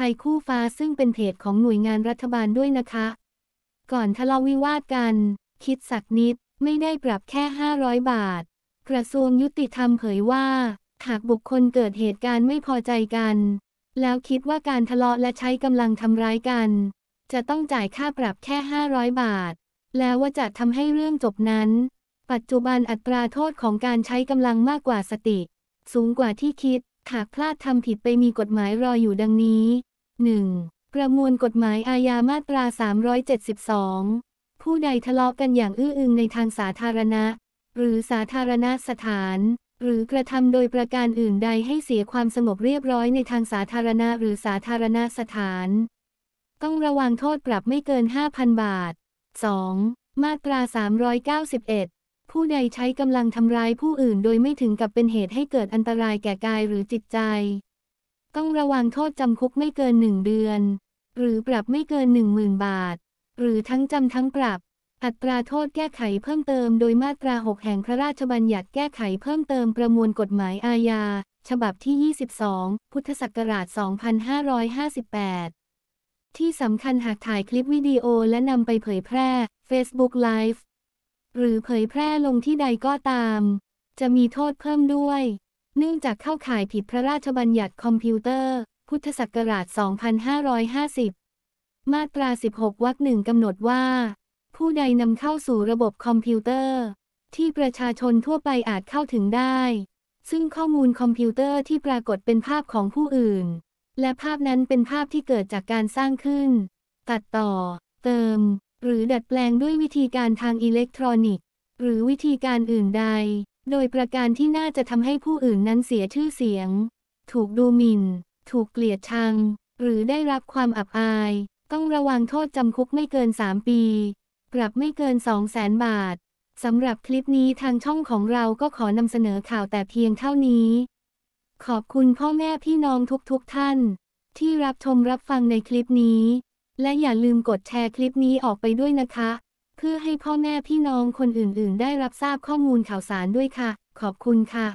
ไทยคู่ฟ้าซึ่งเป็นเพจของหน่วยงานรัฐบาลด้วยนะคะ ก่อนทะเลาะวิวาทกัน คิดสักนิดไม่ได้ปรับแค่ 500 บาท กระทรวงยุติธรรมเผยว่า หากบุคคลเกิดเหตุการณ์ไม่พอใจกัน แล้วคิดว่าการทะเลาะและใช้กำลังทำร้ายกัน จะต้องจ่ายค่าปรับแค่ 500 บาท แล้วว่าจะทำให้เรื่องจบนั้น ปัจจุบันอัตราโทษของการใช้กำลังมากกว่าสติ สูงกว่าที่คิดหากพลาดทำผิดไปมีกฎหมายรออยู่ดังนี้ 1. ประมวลกฎหมายอาญามาตรา 372 ผู้ใดทะเลาะกันอย่างอื้ออึงในทางสาธารณะ หรือสาธารณสถาน หรือกระทำโดยประการอื่นใดให้เสียความสงบเรียบร้อยในทางสาธารณะหรือสาธารณสถาน ต้องระวังโทษปรับไม่เกิน 5,000 บาท 2. มาตรา 391ผู้ใดใช้กำลังทำร้ายผู้อื่นโดยไม่ถึงกับเป็นเหตุให้เกิดอันตรายแก่กายหรือจิตใจ ต้องระวังโทษจำคุกไม่เกินหนึ่งเดือน หรือปรับไม่เกินหนึ่งหมื่นบาท หรือทั้งจำทั้งปรับ อัตราโทษแก้ไขเพิ่มเติมโดยมาตรา 6 แห่งพระราชบัญญัติแก้ไขเพิ่มเติมประมวลกฎหมายอาญาฉบับที่ 22 พุทธศักราช 2558 ที่สำคัญหากถ่ายคลิปวิดีโอและนำไปเผยแพร่ Facebook Live หรือเผยแพร่ลงที่ใดก็ตาม จะมีโทษเพิ่มด้วย เนื่องจากเข้าข่ายผิดพระราชบัญญัติคอมพิวเตอร์ พุทธศักราช 2550 มาตรา 16วรรคหนึ่งกำหนดว่า ผู้ใดนำเข้าสู่ระบบคอมพิวเตอร์ ที่ประชาชนทั่วไปอาจเข้าถึงได้ ซึ่งข้อมูลคอมพิวเตอร์ที่ปรากฏเป็นภาพของผู้อื่น และภาพนั้นเป็นภาพที่เกิดจากการสร้างขึ้น ตัดต่อ เติมหรือดัดแปลงด้วยวิธีการทางอิเล็กทรอนิกส์ หรือวิธีการอื่นใด โดยประการที่น่าจะทำให้ผู้อื่นนั้นเสียชื่อเสียง ถูกดูหมิ่น ถูกเกลียดชัง หรือได้รับความอับอาย ต้องระวังโทษจำคุกไม่เกิน 3 ปี ปรับไม่เกิน2 0 0แสนบาทสำหรับคลิปนี้ทางช่องของเราก็ขอนำเสนอข่าวแต่เพียงเท่านี้ ขอบคุณพ่อแม่พี่น้องทุกๆทท่าน ที่รับชมรับฟังในคลิปนี้และอย่าลืมกดแชร์คลิปนี้ออกไปด้วยนะคะ เพื่อให้พ่อแม่พี่น้องคนอื่นๆ ได้รับทราบข้อมูลข่าวสารด้วยค่ะ ขอบคุณค่ะ